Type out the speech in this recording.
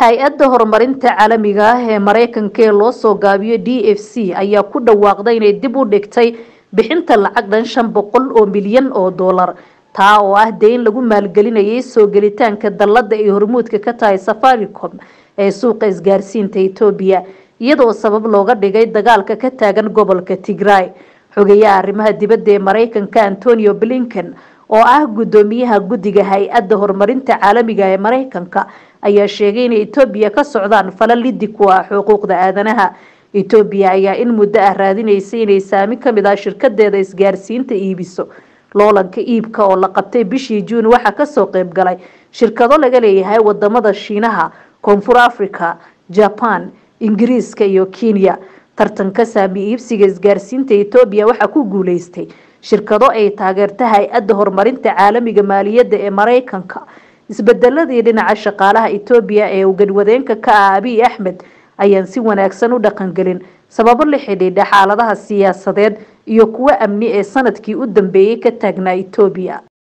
hay-adda horumarinta caalamiga ah ee mareykanka ee loo soo gaabiyo d f c ayaa ku dhawaaqday inay dib u dhigtay bixinta lacag dhan shan boqol oo milyan oo dollar taa oo ah deyn lagu maalgelinayay soo gelitaanka dalladda ay hormuudka ka tahay safaricom ee suuqa isgaarsiinta etoobiya iyadoo sabab looga dhigay dagaalka ka taagan gobolka tigray xogeyaha arrimaha dibadda ee mareykanka antonio blinken oo ah guddoomiyaha guddiga hay-adda horumarinta caalamiga ee maraykanka ayaa sheegay inay etoobiya ka socdaan fala lidi xuquuqda aadanaha etoobiya ayaa in muddo ah raadinaysay inay saami ka mid ah shirkadeeda isgaarsiinta iibiso loolanka iibka oo la qabtay bishii juun waxaa kasoo qeyb galay shirkado laga leeyahay wadamada shiinaha koonfur africa jaban ingiriiska iyo kenya tartanka saami iibsiga isgaarsiinta etoobiya waxaa ku guuleystay shirkado ay taageerta hay-adda horumarinta caalamiga maaliyadda ee maraykanka isbedeladii dhinaca shaqaalaha etoobiya ee ugadwadeenka ka ah abiy axmed ayaan si wanaagsan u dhaqangelin sababo la xidhiidha xaaladaha siyaasadeed iyo kuwo amni ee sanadkii u dambeeyey ka taagnaa etoobiya